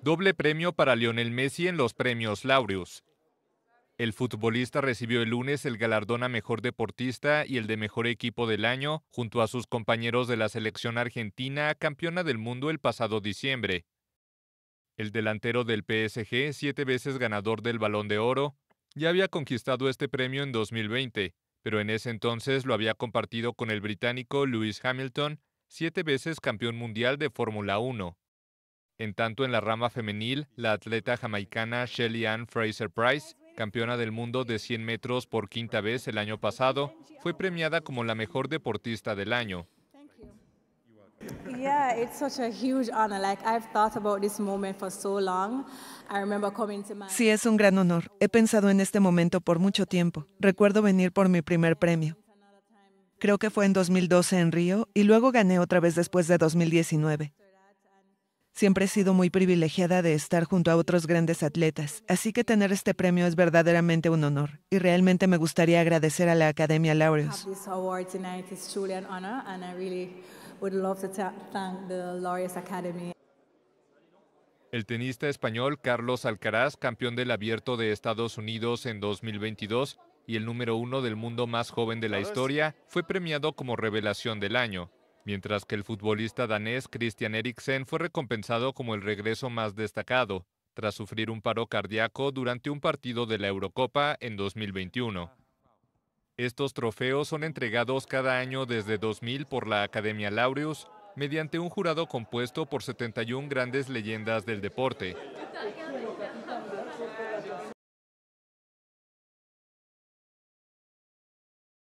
Doble premio para Lionel Messi en los premios Laureus. El futbolista recibió el lunes el galardón a mejor deportista y el de mejor equipo del año, junto a sus compañeros de la selección argentina, campeona del mundo el pasado diciembre. El delantero del PSG, siete veces ganador del Balón de Oro, ya había conquistado este premio en 2020, pero en ese entonces lo había compartido con el británico Lewis Hamilton, siete veces campeón mundial de Fórmula 1. En tanto, en la rama femenil, la atleta jamaicana Shelly Ann Fraser Price, campeona del mundo de 100 metros por quinta vez el año pasado, fue premiada como la mejor deportista del año. Sí, es un gran honor. He pensado en este momento por mucho tiempo. Recuerdo venir por mi primer premio. Creo que fue en 2012 en Río y luego gané otra vez después de 2019. Siempre he sido muy privilegiada de estar junto a otros grandes atletas, así que tener este premio es verdaderamente un honor y realmente me gustaría agradecer a la Academia Laureus. El tenista español Carlos Alcaraz, campeón del abierto de Estados Unidos en 2022 y el número uno del mundo más joven de la historia, fue premiado como revelación del año mientras que el futbolista danés Christian Eriksen fue recompensado como el regreso más destacado, tras sufrir un paro cardíaco durante un partido de la Eurocopa en 2021. Estos trofeos son entregados cada año desde 2000 por la Academia Laureus mediante un jurado compuesto por 71 grandes leyendas del deporte.